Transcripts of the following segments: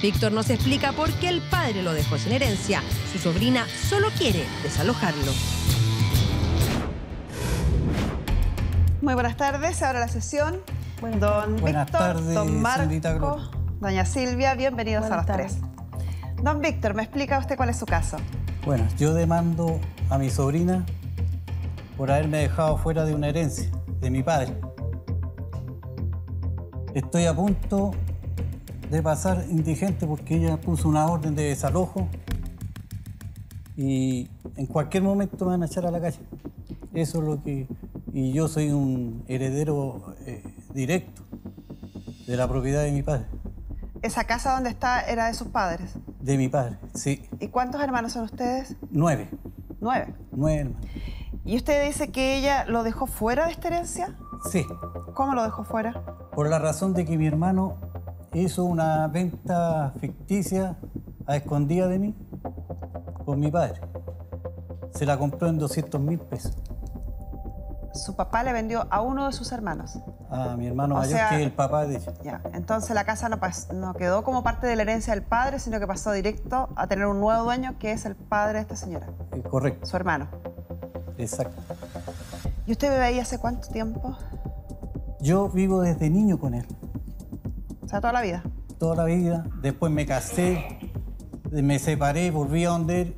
Víctor nos explica por qué el padre lo dejó sin herencia. Su sobrina solo quiere desalojarlo. Muy buenas tardes, ahora la sesión. don Víctor, tardes, don Marco, doña Silvia, bienvenidos a los tres. Don Víctor, ¿me explica usted cuál es su caso? Bueno, yo demando a mi sobrina por haberme dejado fuera de una herencia de mi padre. Estoy a punto de pasar indigente porque ella puso una orden de desalojo y en cualquier momento me van a echar a la calle. Eso es lo que... Y yo soy un heredero eh, directo de la propiedad de mi padre. ¿Esa casa donde está era de sus padres? De mi padre, sí. ¿Y cuántos hermanos son ustedes? Nueve. ¿Nueve? Nueve hermanos. ¿Y usted dice que ella lo dejó fuera de esta herencia? Sí. ¿Cómo lo dejó fuera? Por la razón de que mi hermano hizo una venta ficticia a escondida de mí con mi padre. Se la compró en 200 mil pesos. Su papá le vendió a uno de sus hermanos. A mi hermano mayor, que el papá de ella. Ya, entonces la casa no, quedó como parte de la herencia del padre, sino que pasó directo a tener un nuevo dueño, que es el padre de esta señora. Eh, correcto. Su hermano. Exacto. ¿Y usted vive ahí hace cuánto tiempo? Yo vivo desde niño con él. O sea, toda la vida. Toda la vida. Después me casé, me separé, volví a donde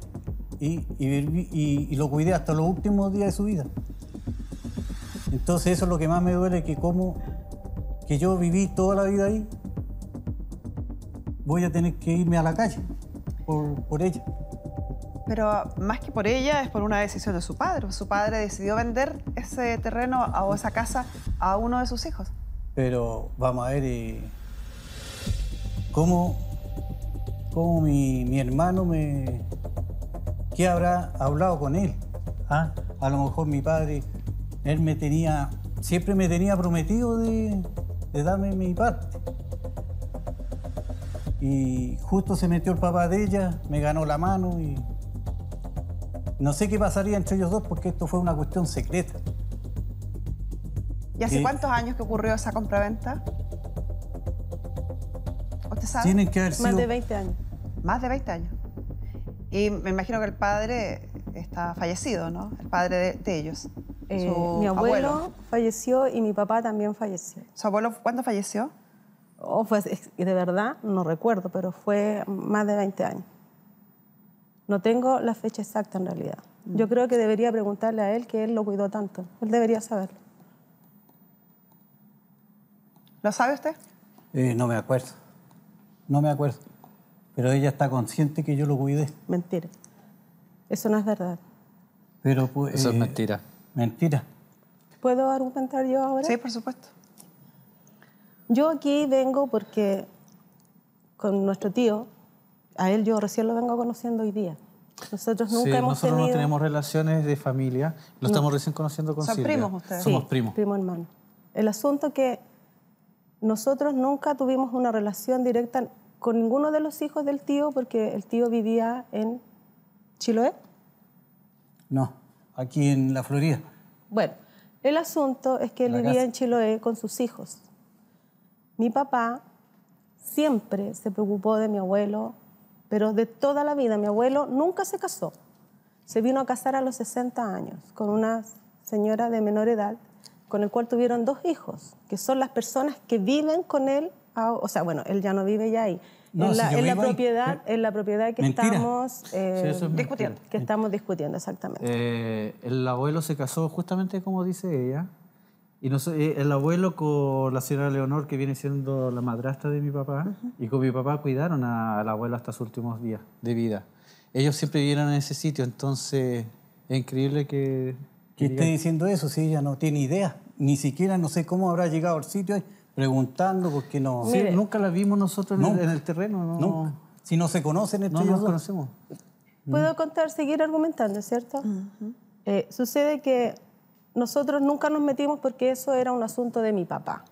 él y, lo cuidé hasta los últimos días de su vida. Entonces eso es lo que más me duele, que como que yo viví toda la vida ahí, voy a tener que irme a la calle por, ella. Pero más que por ella, es por una decisión de su padre. Su padre decidió vender ese terreno o esa casa a uno de sus hijos. Pero vamos a ver, ¿Cómo, mi, hermano me... ¿Qué habrá hablado con él? Ah, a lo mejor mi padre, él me tenía, siempre me tenía prometido de, de darme mi parte. Y justo se metió el papá de ella, me ganó la mano y no sé qué pasaría entre ellos dos porque esto fue una cuestión secreta. ¿Y hace cuántos años que ocurrió esa compraventa? Tienen que Más de 20 años. Más de 20 años. Y me imagino que el padre está fallecido, ¿no? El padre de, ellos. Eh, mi abuelo, falleció y mi papá también falleció. ¿Su abuelo cuándo falleció? Oh, fue, de verdad, no recuerdo, pero fue más de 20 años. No tengo la fecha exacta en realidad. Yo creo que debería preguntarle a él que él lo cuidó tanto. Él debería saberlo. ¿Lo sabe usted? Eh, no me acuerdo. No me acuerdo. Pero ella está consciente que yo lo cuidé. Mentira. Eso no es verdad. Pero, pues, Eso es eh, mentira. Mentira. ¿Puedo argumentar yo ahora? Sí, por supuesto. Yo aquí vengo porque con nuestro tío, a él yo recién lo vengo conociendo hoy día. Nosotros nunca sí, nosotros no tenemos relaciones de familia, lo estamos recién conociendo con Son primos ustedes. Somos primos. Primo hermano. El asunto que nosotros nunca tuvimos una relación directa con ninguno de los hijos del tío porque el tío vivía en Chiloé. No, aquí en la Florida. Bueno, el asunto es que él vivía en Chiloé con sus hijos. Mi papá siempre se preocupó de mi abuelo, pero de toda la vida. Mi abuelo nunca se casó. Se vino a casar a los 60 años con una señora de menor edad, con el cual tuvieron dos hijos, que son las personas que viven con él o sea, bueno, él ya no vive ya ahí. No, en la, propiedad, eh, en la propiedad que estamos eh, discutiendo. Que estamos discutiendo, exactamente. Eh, el abuelo se casó justamente como dice ella. Y no el abuelo con la señora Leonor, que viene siendo la madrastra de mi papá, y con mi papá cuidaron al abuelo hasta sus últimos días de vida. Ellos siempre vivieron en ese sitio, entonces es increíble que... que esté diciendo eso? Si ella no tiene idea, ni siquiera no sé cómo habrá llegado al sitio preguntando porque no. Sí, nunca las vimos nosotros en, el, terreno. No, Si no se conocen, no nos conocemos. Puedo mm. contar, seguir argumentando, ¿cierto? Eh, sucede que nosotros nunca nos metimos porque eso era un asunto de mi papá.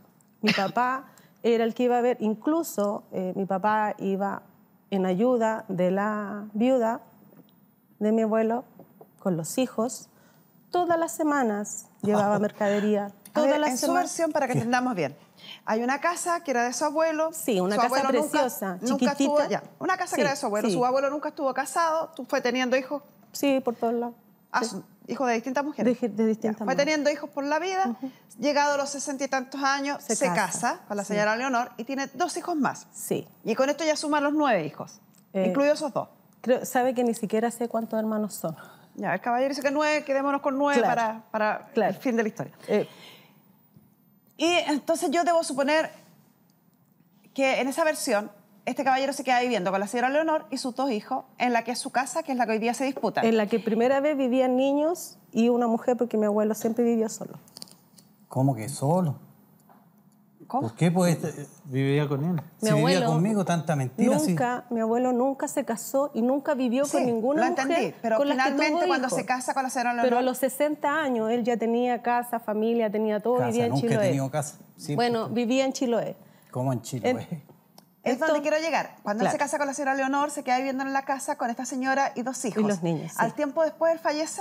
Mi papá era el que iba a ver, incluso eh, mi papá iba en ayuda de la viuda de mi abuelo con los hijos. Todas las semanas llevaba mercadería. en su versión para que entendamos bien. Hay una casa que era de su abuelo. Sí, una casa preciosa, nunca, chiquitita. una casa que era de su abuelo. Su abuelo nunca estuvo casado, fue teniendo hijos. Sí, por todos lados. Ah, hijos de distintas mujeres. De, distintas Fue teniendo hijos por la vida. Llegado a los sesenta y tantos años, se, casa, para con la señora Leonor y tiene dos hijos más. Sí. Y con esto ya suma los nueve hijos, eh, incluidos esos dos. Creo, sabe que ni siquiera sé cuántos hermanos son. Ya, el caballero dice que nueve, quedémonos con nueve para, el fin de la historia. Eh, y entonces yo debo suponer que en esa versión este caballero se queda viviendo con la señora Leonor y sus dos hijos en la que es su casa, que es la que hoy día se disputa. En la que primera vez vivían niños y una mujer porque mi abuelo siempre vivió solo. ¿Cómo que solo? ¿Cómo? ¿Por qué? Pues eh, vivía con él. si vivía conmigo, tanta mentira. Nunca, mi abuelo nunca se casó y nunca vivió con ninguna lo mujer. Entendí, pero finalmente cuando se casa con la señora Leonor... Pero a los 60 años él ya tenía casa, familia, tenía todo, vivía en nunca casa. bueno, vivía en Chiloé. ¿Cómo en Chiloé? Es donde quiero llegar. Cuando él se casa con la señora Leonor, se queda viviendo en la casa con esta señora y dos hijos. Y los niños. Al tiempo después él fallece.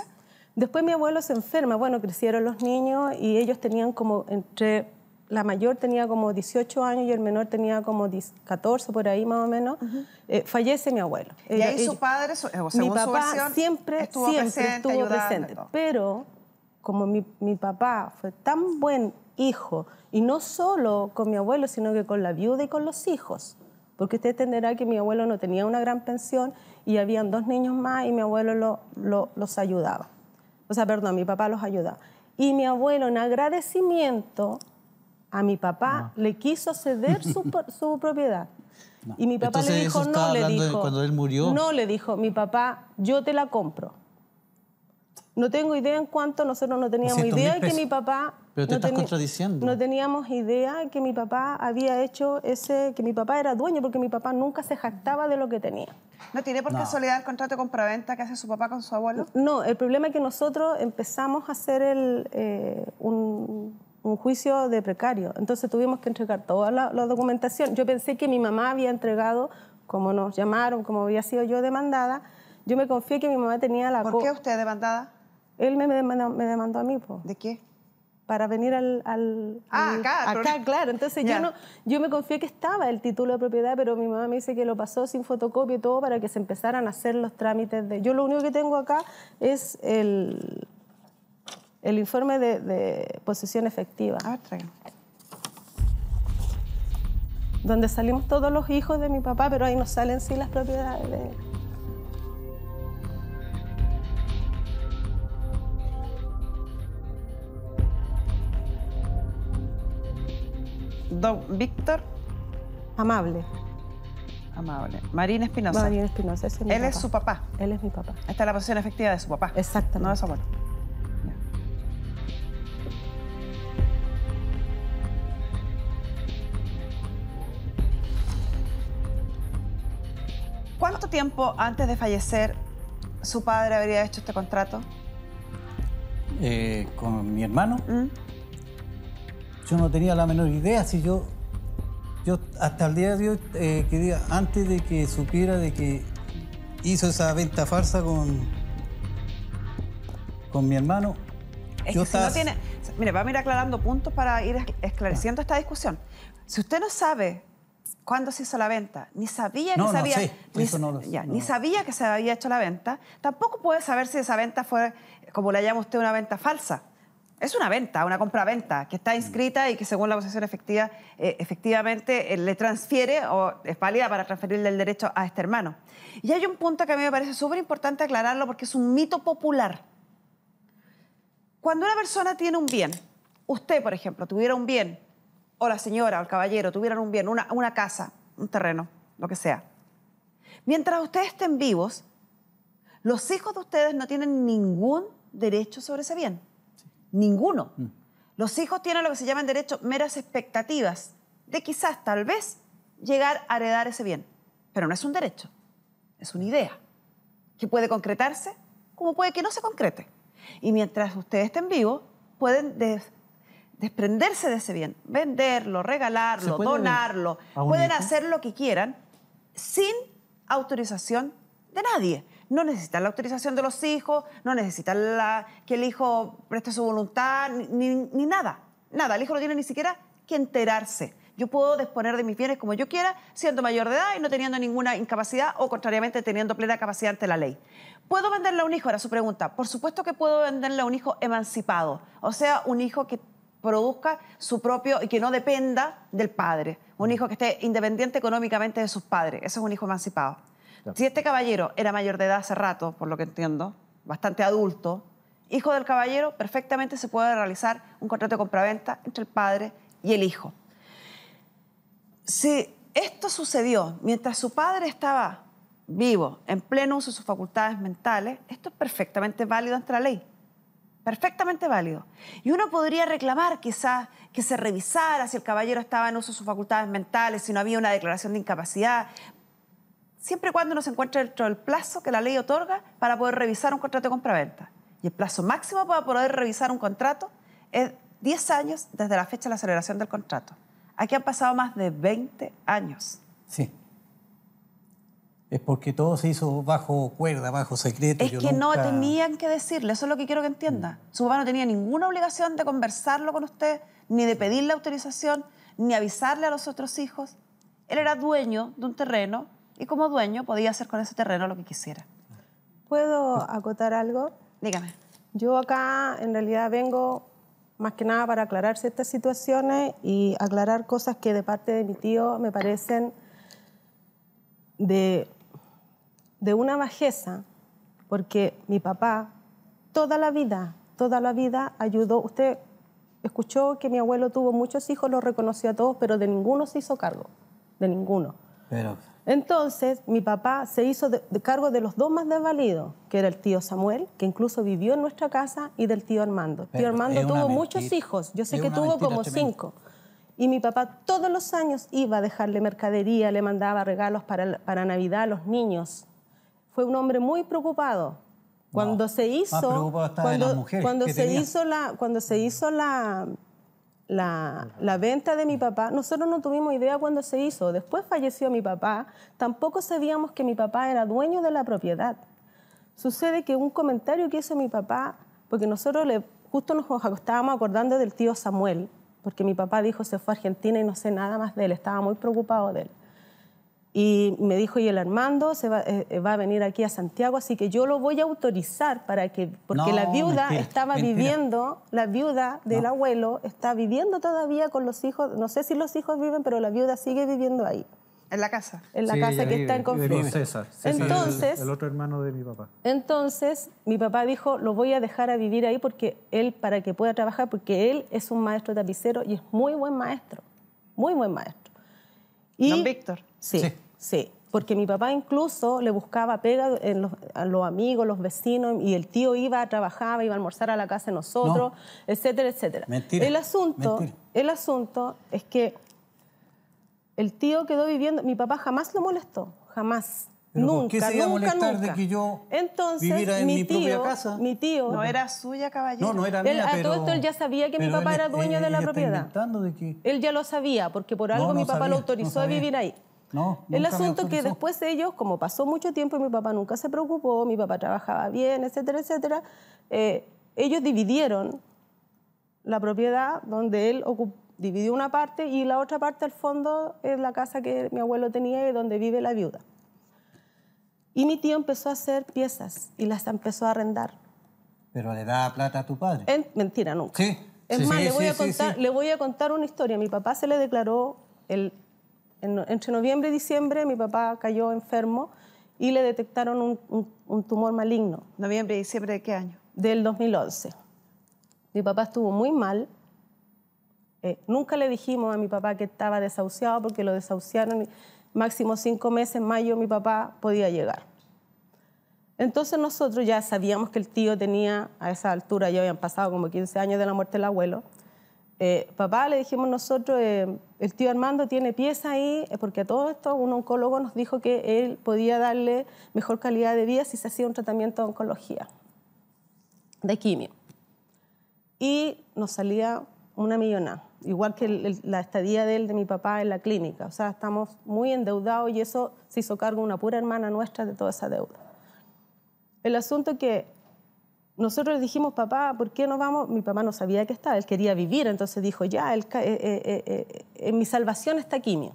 Después mi abuelo se enferma, bueno, crecieron los niños y ellos tenían como entre la mayor tenía como 18 años y el menor tenía como 14, por ahí más o menos, eh, fallece mi abuelo. ¿Y ahí su padre, eh, según mi papá su siempre, estuvo presente, estuvo Pero como mi, papá fue tan buen hijo, y no solo con mi abuelo, sino que con la viuda y con los hijos, porque usted entenderá que mi abuelo no tenía una gran pensión y habían dos niños más y mi abuelo los ayudaba. O sea, perdón, mi papá los ayudaba. Y mi abuelo, en agradecimiento, a mi papá le quiso ceder su, propiedad. Y mi papá le dijo, no, le dijo, cuando él murió. No, le dijo, mi papá, yo te la compro. No tengo idea en cuánto, nosotros no teníamos idea que mi papá... Pero te no estás contradiciendo. No teníamos idea que mi papá había hecho ese, que mi papá era dueño, porque mi papá nunca se jactaba de lo que tenía. ¿No tiene por qué casualidad el contrato de compraventa que hace su papá con su abuelo? No, el problema es que nosotros empezamos a hacer el, eh, un un juicio de precario. Entonces tuvimos que entregar toda la, documentación. Yo pensé que mi mamá había entregado, como nos llamaron, como había sido yo demandada, yo me confié que mi mamá tenía la... ¿Por qué usted demandada? Él me demandó, me demandó a mí. pues. ¿De qué? Para venir al... ah, acá. Acá, claro. Entonces yo, no, yo me confié que estaba el título de propiedad, pero mi mamá me dice que lo pasó sin fotocopia y todo para que se empezaran a hacer los trámites de... Yo lo único que tengo acá es el el informe de, posición posesión efectiva. Ah, donde salimos todos los hijos de mi papá, pero ahí nos salen sí las propiedades de Don Víctor. Amable. Amable. Marina Espinosa. Marina Espinosa, Él es su papá. Él es mi papá. Esta es la posición efectiva de su papá. Exacto. No es su tiempo antes de fallecer su padre habría hecho este contrato? Eh, con mi hermano. ¿Mm? Yo no tenía la menor idea si yo, yo hasta el día de hoy, eh, antes de que supiera de que hizo esa venta falsa con, con mi hermano, yo Mire, vamos a ir aclarando puntos para ir esclareciendo esta discusión. Si usted no sabe cuándo se hizo la venta. Ni sabía que se había, ni, ni sabía que se había hecho la venta. Tampoco puede saber si esa venta fue, como le llama usted, una venta falsa. Es una venta, una compra-venta, que está mm. inscrita y que según la posesión efectiva, eh, efectivamente eh, le transfiere o es válida para transferirle el derecho a este hermano. Y hay un punto que a mí me parece súper importante aclararlo porque es un mito popular. Cuando una persona tiene un bien, usted, por ejemplo, tuviera un bien o la señora o el caballero tuvieran un bien, una, casa, un terreno, lo que sea. Mientras ustedes estén vivos, los hijos de ustedes no tienen ningún derecho sobre ese bien. Ninguno. Mm. Los hijos tienen lo que se llaman derechos meras expectativas de quizás, tal vez, llegar a heredar ese bien. Pero no es un derecho, es una idea que puede concretarse como puede que no se concrete. Y mientras ustedes estén vivos, pueden desprenderse de ese bien, venderlo, regalarlo, donarlo, pueden hacer lo que quieran sin autorización de nadie. No necesitan la autorización de los hijos, no necesitan la, que el hijo preste su voluntad, ni, nada. Nada, el hijo no tiene ni siquiera que enterarse. Yo puedo disponer de mis bienes como yo quiera, siendo mayor de edad y no teniendo ninguna incapacidad o contrariamente teniendo plena capacidad ante la ley. ¿Puedo venderle a un hijo? Era su pregunta. Por supuesto que puedo venderle a un hijo emancipado, o sea, un hijo que produzca su propio y que no dependa del padre. Un hijo que esté independiente económicamente de sus padres. Ese es un hijo emancipado. Si este caballero era mayor de edad hace rato, por lo que entiendo, bastante adulto, hijo del caballero, perfectamente se puede realizar un contrato de compraventa entre el padre y el hijo. Si esto sucedió mientras su padre estaba vivo, en pleno uso de sus facultades mentales, esto es perfectamente válido ante la ley perfectamente válido. Y uno podría reclamar quizás que se revisara si el caballero estaba en uso de sus facultades mentales, si no había una declaración de incapacidad, siempre y cuando uno se encuentre dentro del plazo que la ley otorga para poder revisar un contrato de compraventa. Y el plazo máximo para poder revisar un contrato es 10 años desde la fecha de la celebración del contrato. Aquí han pasado más de 20 años. Sí es porque todo se hizo bajo cuerda, bajo secreto. Es que no tenían que decirle, eso es lo que quiero que entienda. Mm. Su papá no tenía ninguna obligación de conversarlo con usted, ni de pedirle autorización, ni avisarle a los otros hijos. Él era dueño de un terreno y como dueño podía hacer con ese terreno lo que quisiera. ¿Puedo pues, acotar algo? Dígame. Yo acá en realidad vengo más que nada para aclarar ciertas situaciones y aclarar cosas que de parte de mi tío me parecen de de una bajeza, porque mi papá toda la vida, toda la vida ayudó. Usted escuchó que mi abuelo tuvo muchos hijos, los reconoció a todos, pero de ninguno se hizo cargo, de ninguno. Pero... Entonces, mi papá se hizo cargo de los dos más desvalidos, que era el tío Samuel, que incluso vivió en nuestra casa, y del tío Armando. tío Armando tuvo muchos hijos, yo sé que tuvo como cinco. Y mi papá todos los años iba a dejarle mercadería, le mandaba regalos para, para Navidad a los niños fue un hombre muy preocupado. Cuando se hizo, cuando, se hizo la, cuando se hizo la, la, venta de mi papá, nosotros no tuvimos idea cuando se hizo. Después falleció mi papá, tampoco sabíamos que mi papá era dueño de la propiedad. Sucede que un comentario que hizo mi papá, porque nosotros le, justo nos estábamos acordando del tío Samuel, porque mi papá dijo se fue a Argentina y no sé nada más de él, estaba muy preocupado de él. Y me dijo, y el Armando eh, eh, va, a venir aquí a Santiago, así que yo lo voy a autorizar para que, porque la viuda estaba viviendo, la viuda del abuelo está viviendo todavía con los hijos, no sé si los hijos viven, pero la viuda sigue viviendo ahí. En la casa. En la casa que está en conflicto. César, entonces, el, otro hermano de mi papá. Entonces, mi papá dijo, lo voy a dejar a vivir ahí porque él, para que pueda trabajar, porque él es un maestro tapicero y es muy buen maestro, muy buen maestro. Y, Don Víctor. sí. Sí, porque mi papá incluso le buscaba pega a los amigos, los vecinos, y el tío iba, trabajaba, iba a almorzar a la casa de nosotros, etcétera, etcétera. Mentira. El asunto, el asunto es que el tío quedó viviendo, mi papá jamás lo molestó, jamás. nunca, nunca, ¿por qué nunca. de que yo Entonces, mi, tío, No era suya, caballero. No, no era mía, pero, A todo esto él ya sabía que mi papá era dueño de la propiedad. De Él ya lo sabía, porque por algo mi papá lo autorizó a vivir ahí el asunto que después ellos, como pasó mucho tiempo y mi papá nunca se preocupó, mi papá trabajaba bien, etcétera, etcétera, eh, ellos dividieron la propiedad donde él dividió una parte y la otra parte al fondo es la casa que mi abuelo tenía y donde vive la viuda. Y mi tío empezó a hacer piezas y las empezó a arrendar. Pero le da plata a tu padre. mentira, nunca. Es más, le, voy a contar, le voy a contar una historia. Mi papá se le declaró el entre noviembre y diciembre mi papá cayó enfermo y le detectaron un, tumor maligno. ¿Noviembre y diciembre de qué año? Del 2011. Mi papá estuvo muy mal. Eh, nunca le dijimos a mi papá que estaba desahuciado porque lo desahuciaron máximo cinco meses, en mayo mi papá podía llegar. Entonces nosotros ya sabíamos que el tío tenía, a esa altura ya habían pasado como 15 años de la muerte del abuelo, eh, papá, le dijimos nosotros, eh, el tío Armando tiene pieza ahí, porque a todo esto un oncólogo nos dijo que él podía darle mejor calidad de vida si se hacía un tratamiento de oncología, de quimio. Y nos salía una millonada, igual que la estadía de él, de mi papá, en la clínica. O sea, estamos muy endeudados y eso se hizo cargo una pura hermana nuestra de toda esa deuda. El asunto que nosotros le dijimos, papá, ¿por qué no vamos? Mi papá no sabía que estaba, él quería vivir, entonces dijo, ya, En eh, eh, eh, mi salvación está quimio.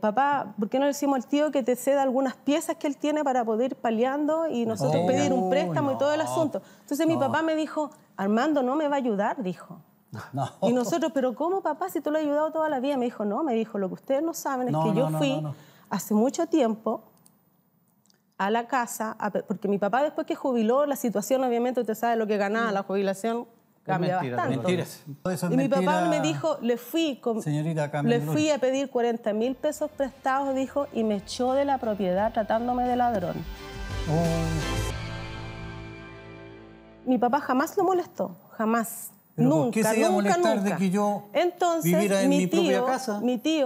papá, ¿por qué no le decimos al tío que te ceda algunas piezas que él tiene para poder ir paliando y nosotros pedir un préstamo y todo el asunto? Entonces mi papá me dijo, Armando no me va a ayudar, dijo. Y nosotros, pero ¿cómo papá si tú lo has ayudado toda la vida? Me dijo, no, me dijo, lo que ustedes no saben es que yo fui hace mucho tiempo a la casa, porque mi papá después que jubiló, la situación obviamente, usted sabe lo que ganaba mm. la jubilación, cambia bastante. Mentiras. y mi papá me dijo, le fui, le fui a pedir 40 mil pesos prestados, dijo, y me echó de la propiedad tratándome de ladrón. Mi papá jamás lo molestó, jamás nunca, molestar de que yo Entonces, mi, tío,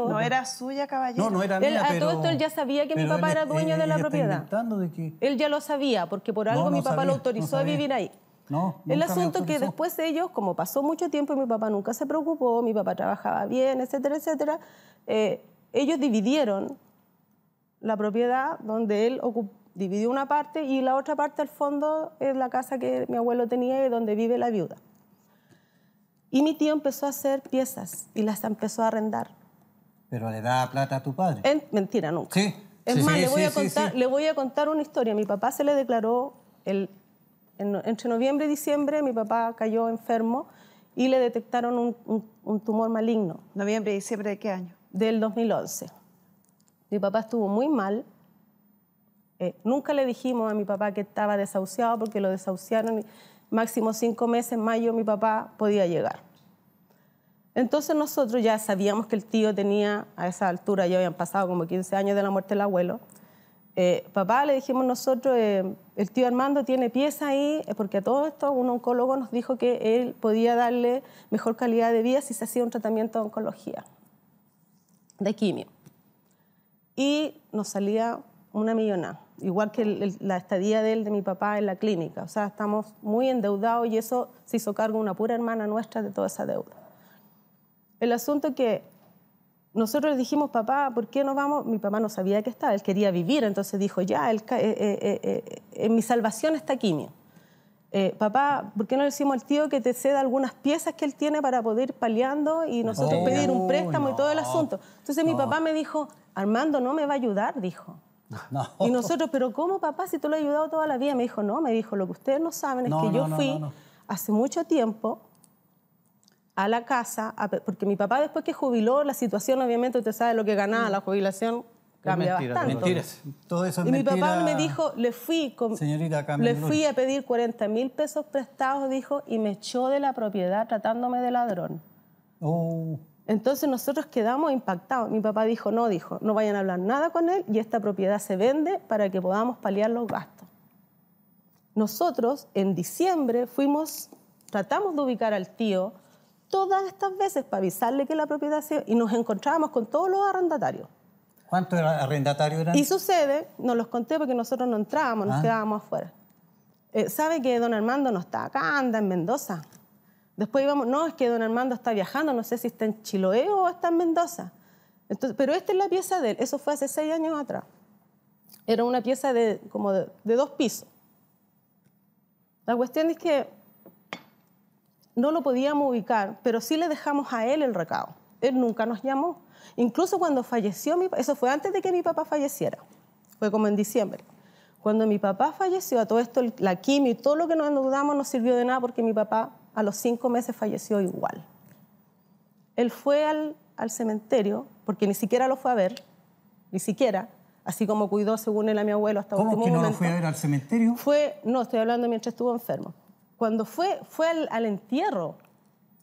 No era suya, caballero. No, no era mía, A todo esto él ya sabía que mi papá era dueño de la propiedad. De Él ya lo sabía, porque por algo mi papá lo autorizó a vivir ahí. No, el asunto que después de ellos, como pasó mucho tiempo y mi papá nunca se preocupó, mi papá trabajaba bien, etcétera, etcétera, eh, ellos dividieron la propiedad donde él dividió una parte y la otra parte al fondo es la casa que mi abuelo tenía y donde vive la viuda. Y mi tío empezó a hacer piezas y las empezó a arrendar. Pero le da plata a tu padre. mentira, nunca. Sí. Es más, le, voy a contar, le voy a contar una historia. Mi papá se le declaró entre noviembre y diciembre, mi papá cayó enfermo y le detectaron un, tumor maligno. ¿Noviembre y diciembre de qué año? Del 2011. Mi papá estuvo muy mal. Eh, nunca le dijimos a mi papá que estaba desahuciado porque lo desahuciaron máximo cinco meses, en mayo, mi papá podía llegar. Entonces nosotros ya sabíamos que el tío tenía, a esa altura ya habían pasado como 15 años de la muerte del abuelo. Eh, papá, le dijimos nosotros, eh, el tío Armando tiene pieza ahí, eh, porque a todo esto un oncólogo nos dijo que él podía darle mejor calidad de vida si se hacía un tratamiento de oncología, de quimio. Y nos salía una millonada igual que la estadía de él, de mi papá en la clínica. O sea, estamos muy endeudados y eso se hizo cargo una pura hermana nuestra de toda esa deuda. El asunto que nosotros le dijimos, papá, ¿por qué no vamos? Mi papá no sabía que estaba, él quería vivir, entonces dijo, ya, eh, eh, eh, mi salvación está quimio. papá, ¿por qué no le decimos al tío que te ceda algunas piezas que él tiene para poder ir paliando y nosotros pedir un préstamo y todo el asunto? Entonces mi papá me dijo, Armando no me va a ayudar, dijo. Y nosotros, pero ¿cómo papá si tú lo has ayudado toda la vida? Me dijo, no, me dijo, lo que ustedes no saben es que yo fui hace mucho tiempo a la casa, porque mi papá después que jubiló, la situación obviamente usted sabe lo que ganaba la mm. jubilación. Cambia bastante. Mentiras. Todo eso y mi papá me dijo, le fui, le fui a pedir 40 mil pesos prestados, dijo, y me echó de la propiedad tratándome de ladrón. Oh. Entonces nosotros quedamos impactados. Mi papá dijo, no, dijo, no vayan a hablar nada con él y esta propiedad se vende para que podamos paliar los gastos. Nosotros en diciembre fuimos, tratamos de ubicar al tío todas estas veces para avisarle que la propiedad se... y nos encontrábamos con todos los arrendatarios. ¿Cuántos arrendatarios eran? Y sucede, no los conté porque nosotros no entrábamos, nos ah. quedábamos afuera. Eh, ¿Sabe que don Armando no está acá, anda en Mendoza? Después íbamos, no, es que don Armando está viajando, no sé si está en Chiloé o está en Mendoza. pero esta es la pieza de él, eso fue hace seis años atrás. Era una pieza de, como de, dos pisos. La cuestión es que no lo podíamos ubicar, pero sí le dejamos a él el recado. Él nunca nos llamó. Incluso cuando falleció mi eso fue antes de que mi papá falleciera, fue como en diciembre. Cuando mi papá falleció, a todo esto, la quimio y todo lo que nos dudamos no sirvió de nada porque mi papá a los cinco meses falleció igual. Él fue al, cementerio, porque ni siquiera lo fue a ver, ni siquiera, así como cuidó, según él, a mi abuelo hasta ¿Cómo que no lo fue a ver al cementerio? Fue, no, estoy hablando mientras estuvo enfermo. Cuando fue, fue al, entierro.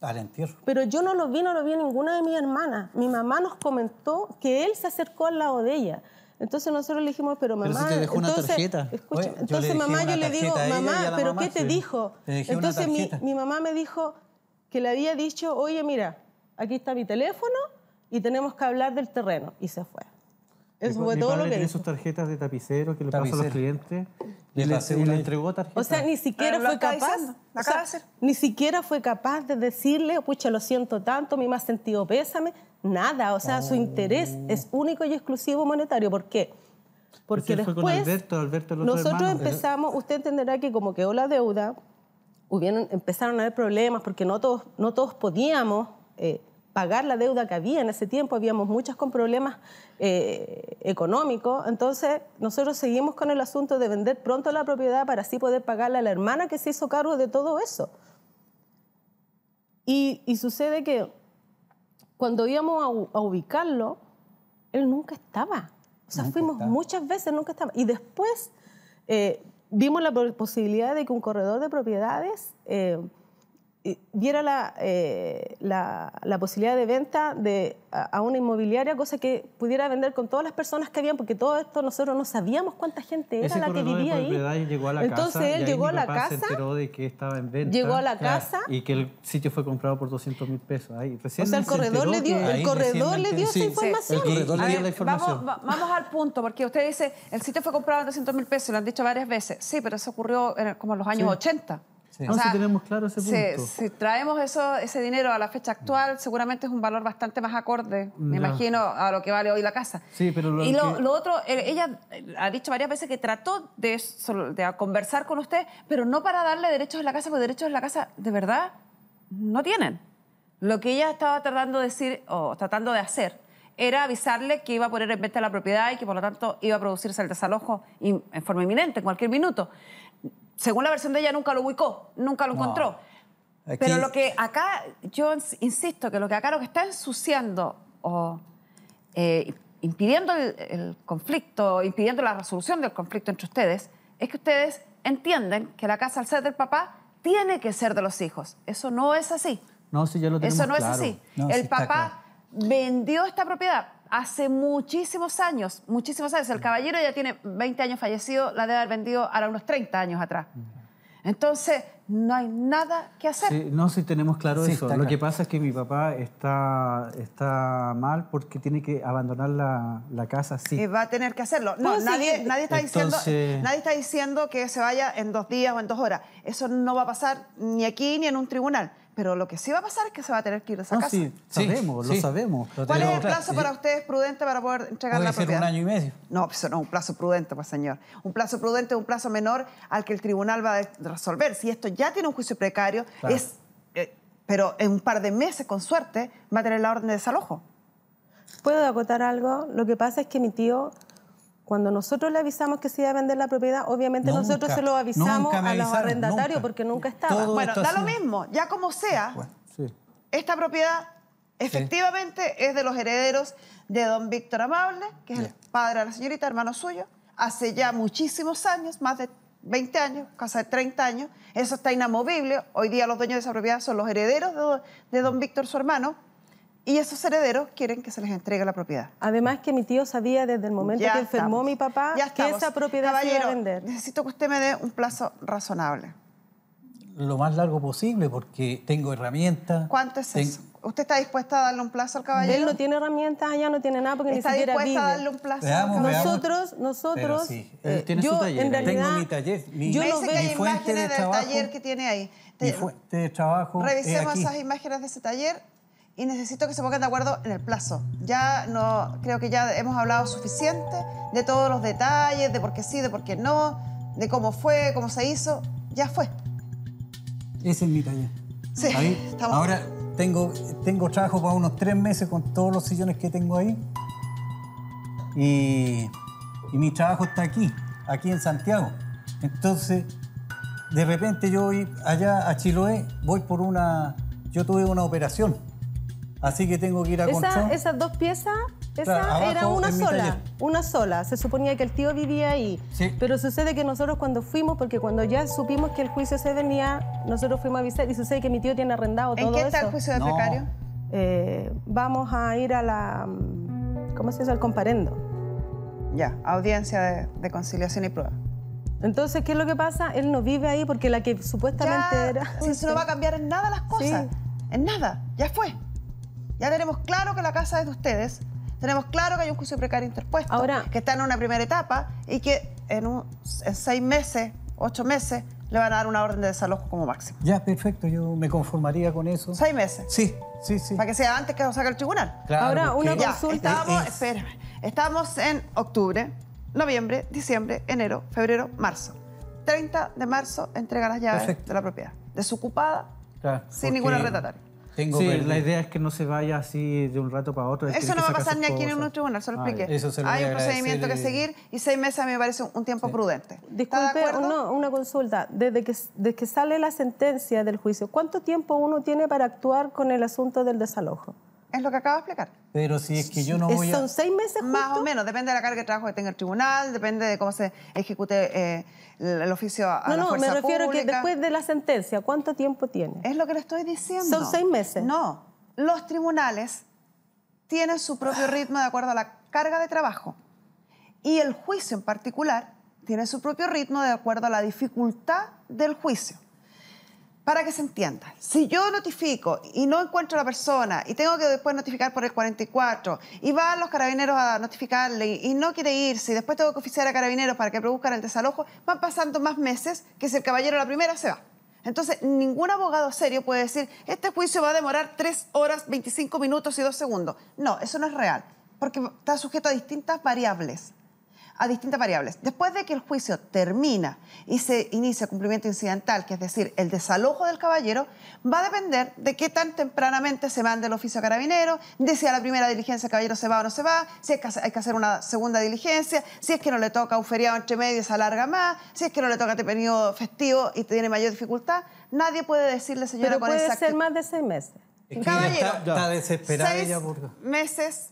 Al entierro. Pero yo no lo vi, no lo vi ninguna de mis hermanas. Mi mamá nos comentó que él se acercó al lado de ella. Entonces nosotros le dijimos, pero mamá. Pero si te dejó entonces, una tarjeta. entonces mamá yo le digo, mamá, ¿pero qué te dijo? entonces mi, mi mamá me dijo que le había dicho, oye, mira, aquí está mi teléfono y tenemos que hablar del terreno. Y se fue. Eso mi, fue todo padre lo que tiene dijo. sus tarjetas de tapicero que le pasó a los clientes y, le, entregó tarjetas. O sea, ni siquiera fue capaz. O sea, ni siquiera fue capaz de decirle, pucha, lo siento tanto, mi más sentido pésame nada, o sea, su interés es único y exclusivo monetario. ¿Por qué? Porque pues nosotros empezamos, usted entenderá que como quedó la deuda, hubieron, empezaron a haber problemas porque no todos, no todos podíamos eh, pagar la deuda que había en ese tiempo, habíamos muchas con problemas eh, económicos, entonces nosotros seguimos con el asunto de vender pronto la propiedad para así poder pagarle a la hermana que se hizo cargo de todo eso. y sucede que cuando íbamos a, ubicarlo, él nunca estaba. O sea, fuimos muchas veces, nunca estaba. Y después eh, vimos la posibilidad de que un corredor de propiedades eh, diera eh, la, la, posibilidad de venta de, a, una inmobiliaria, cosa que pudiera vender con todas las personas que habían, porque todo esto nosotros no sabíamos cuánta gente era la que vivía ahí. Entonces él llegó a la casa. Se enteró de que estaba en venta. Llegó a la casa. Y que el sitio fue comprado por 200 mil pesos. Ahí. o sea, el corredor le dio, el corredor le dio esa información. Vamos, al punto, porque usted dice, el sitio fue comprado por 200 mil pesos, lo han dicho varias veces. Sí, pero eso ocurrió como en los años 80 si tenemos claro ese Si, traemos eso, ese dinero a la fecha actual, seguramente es un valor bastante más acorde, me imagino, a lo que vale hoy la casa. Sí, pero lo y lo, otro, eh, ella eh, ha dicho varias veces que trató de, de conversar con usted, pero no para darle derechos en la casa, porque derechos en la casa, de verdad, no tienen. Lo que ella estaba tratando de decir o tratando de hacer era avisarle que iba a poner en venta la propiedad y que por lo tanto iba a producirse el desalojo en forma inminente, en cualquier minuto según la versión de ella, nunca lo ubicó, nunca lo encontró. Pero lo que acá, yo insisto, que lo que acá lo que está ensuciando o eh, impidiendo el, conflicto, impidiendo la resolución del conflicto entre ustedes, es que ustedes entienden que la casa al ser del papá tiene que ser de los hijos. Eso no es así. No, si yo lo tenemos Eso no es así. el papá vendió esta propiedad hace muchísimos años, muchísimos años. El caballero ya tiene 20 años fallecido, la debe haber vendido ahora unos 30 años atrás. Entonces, no hay nada que hacer. no, si tenemos claro eso. Lo que pasa es que mi papá está, está mal porque tiene que abandonar la, casa, sí. Eh, va a tener que hacerlo. No, pues nadie, está diciendo, nadie está diciendo que se vaya en dos días o en dos horas. Eso no va a pasar ni aquí ni en un tribunal pero lo que sí va a pasar es que se va a tener que ir a esa oh, casa. Sí, sabemos, lo sabemos. ¿Cuál es el plazo para ustedes prudente para poder entregar la propiedad? Ser un año y medio. No, eso pues, no, un plazo prudente, pues señor. Un plazo prudente es un plazo menor al que el tribunal va a resolver. Si esto ya tiene un juicio precario, es, eh, pero en un par de meses, con suerte, va a tener la orden de desalojo. ¿Puedo acotar algo? Lo que pasa es que mi tío cuando nosotros le avisamos que se iba a vender la propiedad, obviamente nosotros se lo avisamos a los arrendatarios porque nunca estaba. bueno, da lo mismo, ya como sea, esta propiedad efectivamente es de los herederos de don Víctor Amable, que es el padre de la señorita, hermano suyo, hace ya muchísimos años, más de 20 años, casi 30 años, eso está inamovible, hoy día los dueños de esa propiedad son los herederos de don Víctor, su hermano, y esos herederos quieren que se les entregue la propiedad. Además que mi tío sabía desde el momento que enfermó mi papá que esa propiedad se iba a vender. Necesito que usted me dé un plazo razonable. Lo más largo posible porque tengo herramientas. ¿Cuánto es eso? ¿Usted está dispuesta a darle un plazo al caballero? Él no tiene herramientas, allá no tiene nada porque ¿Está ni siquiera dispuesta a darle un plazo? nosotros, nosotros... Sí. Él tiene eh, yo, su taller. En realidad, tengo mi taller. yo no que imágenes de del taller que tiene ahí. de trabajo Revisemos esas imágenes de ese taller y necesito que se pongan de acuerdo en el plazo. Ya no, creo que ya hemos hablado suficiente de todos los detalles, de por qué sí, de por qué no, de cómo fue, cómo se hizo. Ya fue. Ese es mi taller. Sí, ahí, Ahora tengo, tengo trabajo para unos tres meses con todos los sillones que tengo ahí. Y, y mi trabajo está aquí, aquí en Santiago. Entonces, de repente yo voy allá a Chiloé, voy por una... Yo tuve una operación Así que tengo que ir a Esa, Esas dos piezas, esa era una sola, una sola. Se suponía que el tío vivía ahí. Sí. Pero sucede que nosotros cuando fuimos, porque cuando ya supimos que el juicio se venía, nosotros fuimos a avisar y sucede que mi tío tiene arrendado todo eso. ¿En qué está el juicio de precario? Eh, vamos a ir a la... ¿Cómo se dice? Al comparendo. Ya, audiencia de, conciliación y prueba. Entonces, ¿qué es lo que pasa? Él no vive ahí porque la que supuestamente era... Si eso no va a cambiar en nada las cosas. En nada. Ya fue. Ya tenemos claro que la casa es de ustedes, tenemos claro que hay un juicio precario interpuesto, que está en una primera etapa y que en, seis meses, ocho meses, le van a dar una orden de desalojo como máximo. Ya, perfecto, yo me conformaría con eso. ¿Seis meses? Sí, sí, sí. Para que sea antes que nos saque el tribunal. Ahora, una consulta. Estamos, espérame, estamos en octubre, noviembre, diciembre, enero, febrero, marzo. 30 de marzo entrega las llaves de la propiedad, desocupada, sin ninguna retataria sí, la idea es que no se vaya así de un rato para otro. Eso no va a pasar ni aquí en un tribunal, se lo expliqué. Hay un procedimiento que seguir y seis meses a mí me parece un tiempo prudente. Disculpe, una consulta. Desde que, desde que sale la sentencia del juicio, ¿cuánto tiempo uno tiene para actuar con el asunto del desalojo? Es lo que acabo de explicar. Pero si es que yo no voy a... ¿Son seis meses Más o menos, depende de la carga de trabajo que tenga el tribunal, depende de cómo se ejecute eh, el oficio a no, la no, No, me refiero que después de la sentencia, ¿cuánto tiempo tiene? Es lo que le estoy diciendo. ¿Son seis meses? No, los tribunales tienen su propio ah. ritmo de acuerdo a la carga de trabajo y el juicio en particular tiene su propio ritmo de acuerdo a la dificultad del juicio para que se entienda, si yo notifico y no encuentro a la persona y tengo que después notificar por el 44 y van los carabineros a notificarle y, no quiere irse y después tengo que oficiar a carabineros para que produzcan el desalojo, van pasando más meses que si el caballero la primera se va. Entonces, ningún abogado serio puede decir, este juicio va a demorar 3 horas, 25 minutos y 2 segundos. No, eso no es real, porque está sujeto a distintas variables a distintas variables. Después de que el juicio termina y se inicia el cumplimiento incidental, que es decir, el desalojo del caballero, va a depender de qué tan tempranamente se mande el oficio carabinero, de si a la primera diligencia el caballero se va o no se va, si es que hay que hacer una segunda diligencia, si es que no le toca un feriado entre medio y se alarga más, si es que no le toca este periodo festivo y tiene mayor dificultad. Nadie puede decirle, señora, Pero con puede ser más de seis meses. caballero, está, desesperada meses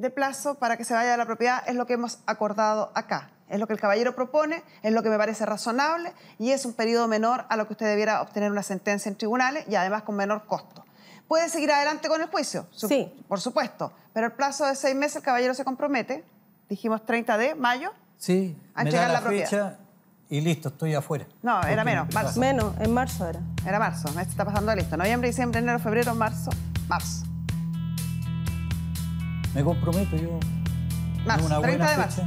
de plazo para que se vaya de la propiedad es lo que hemos acordado acá. Es lo que el caballero propone, es lo que me parece razonable y es un periodo menor a lo que usted debiera obtener una sentencia en tribunales y además con menor costo. ¿Puede seguir adelante con el juicio? Sí. Por supuesto. Pero el plazo de seis meses el caballero se compromete, dijimos 30 de mayo, sí, a entregar me da la, fecha Y listo, estoy afuera. No, era menos, marzo. Menos, en marzo era. Era marzo, esto está pasando listo. Noviembre, diciembre, enero, febrero, marzo, marzo. Me comprometo yo. Más, una 30 de marzo.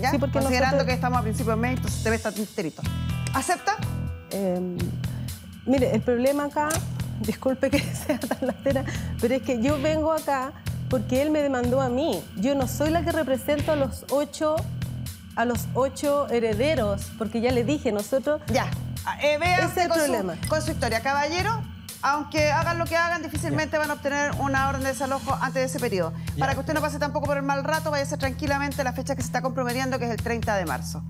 ¿Ya? porque Considerando que estamos a principios de mes, entonces te ves tan ¿Acepta? Em, mire, el problema acá, disculpe que sea tan latera, pero es que yo vengo acá porque él me demandó a mí. Yo no soy la que represento a los ocho, a los ocho herederos, porque ya le dije, nosotros... Ya, eh, vea problema. con su historia. Caballero, aunque hagan lo que hagan, difícilmente van a obtener una orden de desalojo antes de ese periodo. Para que usted no pase tampoco por el mal rato, vaya ser tranquilamente la fecha que se está comprometiendo, que es el 30 de marzo.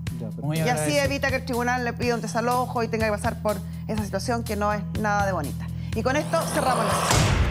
y así evita que el tribunal le pida un desalojo y tenga que pasar por esa situación que no es nada de bonita. Y con esto cerramos la